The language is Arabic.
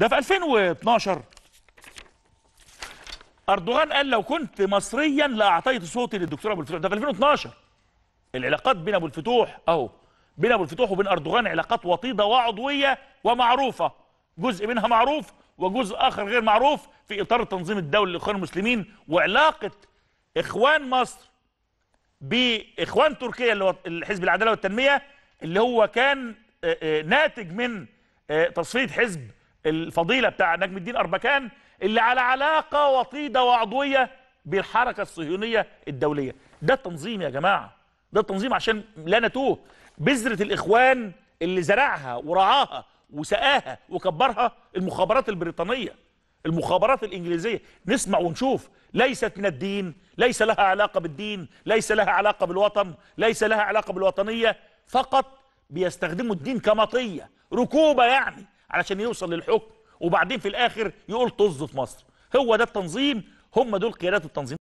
ده في 2012 اردوغان قال لو كنت مصريا لاعطيت صوتي للدكتور ابو الفتوح ده في 2012 العلاقات بين ابو الفتوح اهو بين ابو الفتوح وبين اردوغان علاقات وطيده وعضويه ومعروفه جزء منها معروف وجزء اخر غير معروف في اطار التنظيم الدولي للاخوان المسلمين وعلاقه اخوان مصر باخوان تركيا اللي هو الحزب العداله والتنميه اللي هو كان آه، آه، ناتج من آه، تصفيه حزب الفضيلة بتاع نجم الدين أربكان اللي على علاقة وطيدة وعضوية بالحركة الصهيونية الدولية ده التنظيم يا جماعة ده التنظيم عشان لا نتوه بذرة الإخوان اللي زرعها ورعاها وسقاها وكبرها المخابرات البريطانية المخابرات الإنجليزية نسمع ونشوف ليست من الدين ليس لها علاقة بالدين ليس لها علاقة بالوطن ليس لها علاقة بالوطنية فقط بيستخدموا الدين كمطية ركوبة يعني علشان يوصل للحكم وبعدين في الاخر يقول طز في مصر هو ده التنظيم هم دول قيادات التنظيم